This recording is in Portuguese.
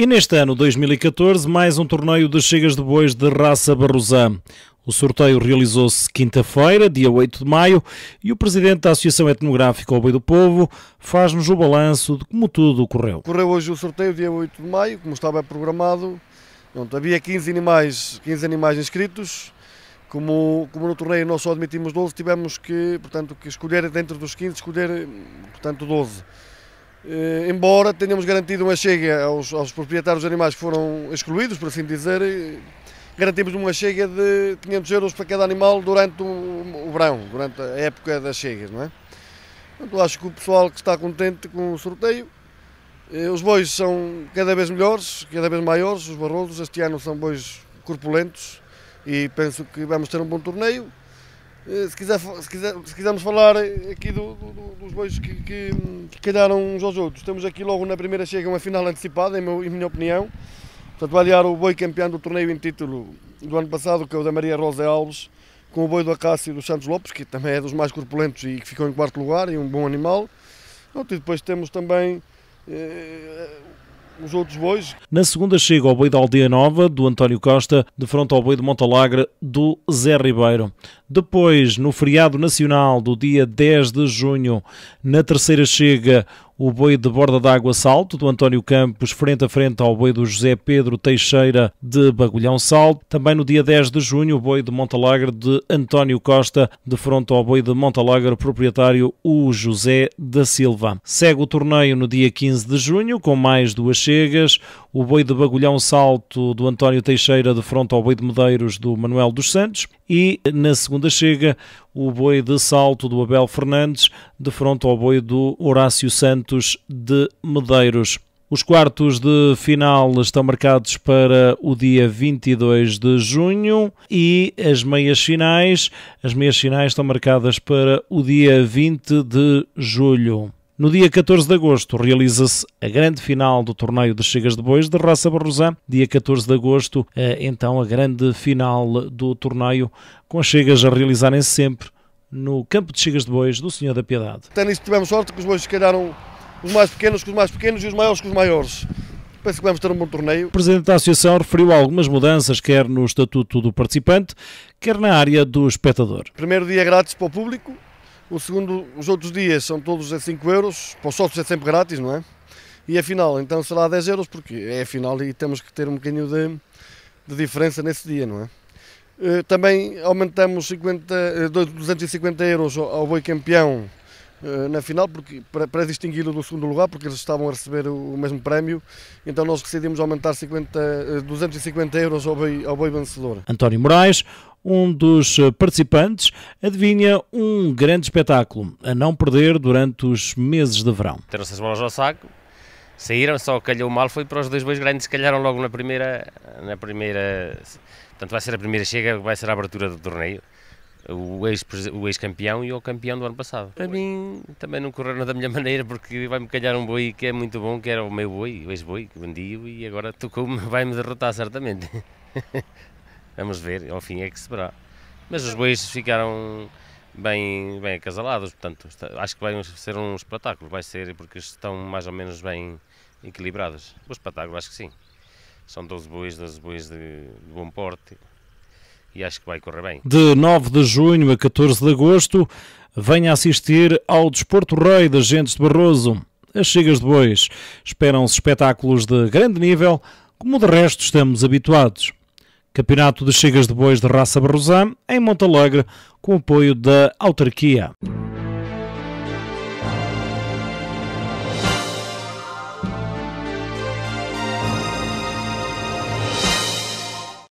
E neste ano 2014, mais um torneio de chegas de bois de raça barrosã. O sorteio realizou-se quinta-feira, dia 8 de maio, e o presidente da Associação Etnográfica Ao Boi do Povo faz-nos o balanço de como tudo ocorreu. Correu hoje o sorteio, dia 8 de maio, como estava programado. Pronto, havia 15 animais, 15 animais inscritos. Como, como no torneio nós só admitimos 12, tivemos que, portanto, que escolher, dentro dos 15, escolher hum, portanto, 12. Eh, embora tenhamos garantido uma chega aos, aos proprietários dos animais que foram excluídos, por assim dizer, eh, garantimos uma chega de 500 euros para cada animal durante o, o verão, durante a época das chegas, não é? Portanto, acho que o pessoal que está contente com o sorteio, eh, os bois são cada vez melhores, cada vez maiores, os barrosos, este ano são bois corpulentos e penso que vamos ter um bom torneio. Eh, se, quiser, se, quiser, se quisermos falar eh, aqui do, do, dos bois que, que, que, calharam uns aos outros, temos aqui logo na primeira chega uma final antecipada, em, meu, em minha opinião. Portanto, vai aliar o boi campeão do torneio em título do ano passado, que é o da Maria Rosa Alves, com o boi do Acácio e do Santos Lopes, que também é dos mais corpulentos e que ficou em quarto lugar, e um bom animal. Pronto, e depois temos também eh, os outros bois. Na segunda chega o boi da Aldeia Nova, do António Costa, de frente ao boi de Montalagre, do Zé Ribeiro. Depois, no feriado nacional do dia 10 de junho, na terceira chega, o boi de borda d'água Salto, do António Campos, frente a frente ao boi do José Pedro Teixeira de Bagulhão Salto. Também no dia 10 de junho, o boi de Montalagre de António Costa, de fronte ao boi de Montalagre, proprietário o José da Silva. Segue o torneio no dia 15 de junho, com mais duas chegas o boi de Bagulhão Salto do António Teixeira de fronte ao boi de Medeiros do Manuel dos Santos e na segunda chega o boi de Salto do Abel Fernandes de fronte ao boi do Horácio Santos de Medeiros. Os quartos de final estão marcados para o dia 22 de junho e as meias finais, as meias finais estão marcadas para o dia 20 de julho. No dia 14 de agosto realiza-se a grande final do torneio de Chegas de Bois de Raça Barrosã. Dia 14 de agosto, é, então, a grande final do torneio, com as Chegas a realizarem -se sempre no campo de Chegas de Bois do Senhor da Piedade. Até nisso tivemos sorte que os bois se calharam os mais pequenos com os mais pequenos e os maiores com os maiores. Penso que vamos ter um bom torneio. O Presidente da Associação referiu algumas mudanças, quer no estatuto do participante, quer na área do espectador. Primeiro dia grátis para o público, o segundo, os outros dias são todos a 5 euros, para os sócios é sempre grátis, não é? E a final, então será a 10 euros, porque é a final e temos que ter um bocadinho de, de diferença nesse dia, não é? Eh, também aumentamos 50, 250 eh, euros ao, boi campeão eh, na final porque, para, para distingui-lo do segundo lugar, porque eles estavam a receber o, mesmo prémio, então nós decidimos aumentar 50, 250 euros ao boi, ao boi vencedor. António Moraes, um dos eh, participantes adivinha um grande espetáculo a não perder durante os meses de verão. Teram as mãos ao saco, saíram, só calhou mal, foi para os dois bois grandes, se calharam logo na primeira, na primeira, portanto vai ser a primeira chega, vai ser a abertura do torneio o ex-campeão e o campeão do ano passado. Para mim, também não correram da minha maneira, porque vai-me calhar um boi que é muito bom, que era o meu boi, o ex-boi, que vendi e agora tocou-me, vai-me derrotar certamente. Vamos ver, ao fim é que se verá. Mas os bois ficaram bem, bem acasalados, portanto, acho que vai ser um espetáculo, vai ser porque estão mais ou menos bem equilibrados. O espetáculo acho que sim. São 12 bois, 12 bois de, de bom porte e acho que vai correr bem. De 9 de junho a 14 de agosto, venha assistir ao Desporto Rei das Gentes de Barroso. As Chegas de Bois esperam-se espetáculos de grande nível, como de resto estamos habituados. Campeonato de Chegas de Bois de Raça Barrosã, em Montalegre, com apoio da autarquia.